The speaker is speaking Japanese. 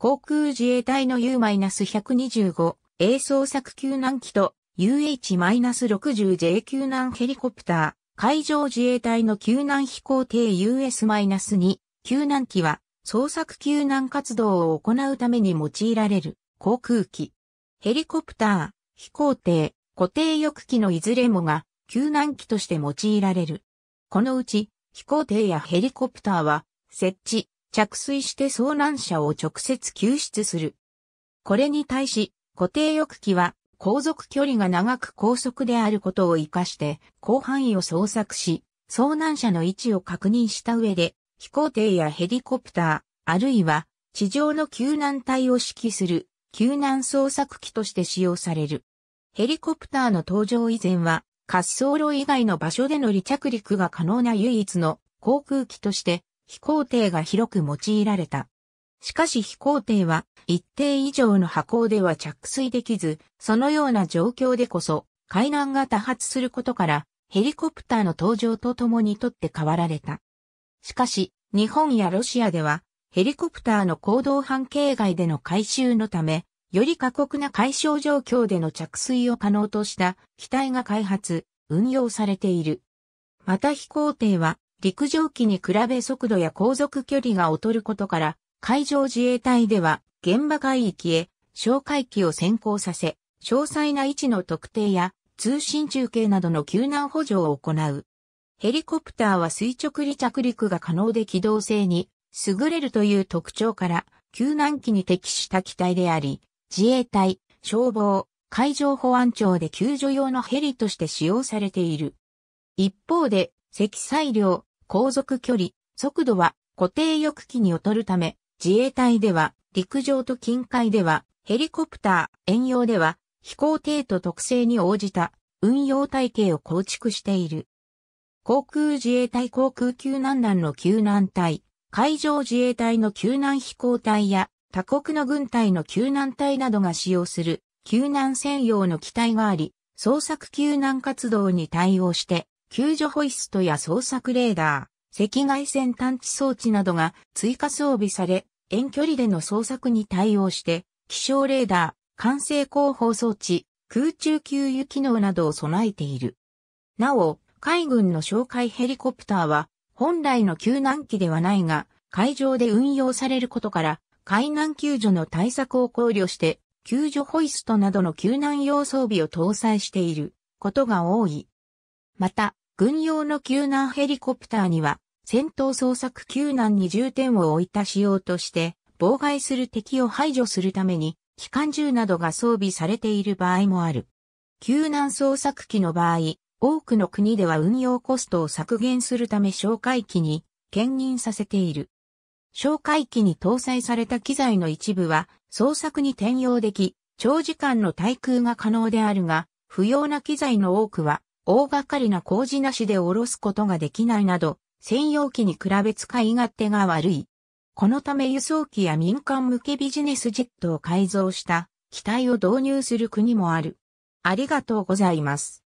航空自衛隊の U-125 A 捜索救難機と UH-60J 救難ヘリコプター、海上自衛隊の救難飛行艇 US-2 救難機は捜索救難活動を行うために用いられる航空機。ヘリコプター、飛行艇、固定翼機のいずれもが救難機として用いられる。このうち飛行艇やヘリコプターは設置、着水して遭難者を直接救出する。これに対し、固定翼機は、航続距離が長く高速であることを活かして、広範囲を捜索し、遭難者の位置を確認した上で、飛行艇やヘリコプター、あるいは地上の救難隊を指揮する救難捜索機として使用される。ヘリコプターの登場以前は、滑走路以外の場所での離着陸が可能な唯一の航空機として飛行艇が広く用いられた。しかし飛行艇は一定以上の波高では着水できず、そのような状況でこそ海難が多発することからヘリコプターの登場とともにとって変わられた。しかし日本やロシアではヘリコプターの行動半径外での回収のため、より過酷な解消状況での着水を可能とした機体が開発、運用されている。また飛行艇は陸上機に比べ速度や航続距離が劣ることから、海上自衛隊では現場海域へ哨戒機を先行させ、詳細な位置の特定や通信中継などの救難補助を行う。ヘリコプターは垂直離着陸が可能で機動性に優れるという特徴から、救難機に適した機体であり、自衛隊、消防、海上保安庁で救助用のヘリとして使用されている。一方で、積載量、航続距離、速度は固定翼機に劣るため、自衛隊では、陸上と近海では、ヘリコプター、遠洋では、飛行艇と特性に応じた運用体系を構築している。航空自衛隊航空救難団の救難隊、海上自衛隊の救難飛行隊や他国の軍隊の救難隊などが使用する救難専用の機体があり、捜索救難活動に対応して救助ホイストや捜索レーダー、赤外線探知装置などが追加装備され、遠距離での捜索に対応して、気象レーダー、管制広報装置、空中給油機能などを備えている。なお、海軍の哨戒ヘリコプターは、本来の救難機ではないが、海上で運用されることから、海難救助の対策を考慮して、救助ホイストなどの救難用装備を搭載していることが多い。また、軍用の救難ヘリコプターには、戦闘捜索救難に重点を置いた仕様として、妨害する敵を排除するために、機関銃などが装備されている場合もある。救難捜索機の場合、多くの国では運用コストを削減するため哨戒機に兼任させている。哨戒機に搭載された機材の一部は捜索に転用でき、長時間の対空が可能であるが、不要な機材の多くは大掛かりな工事なしで降ろすことができないなど、専用機に比べ使い勝手が悪い。このため輸送機や民間向けビジネスジェットを改造した機体を導入する国もある。ありがとうございます。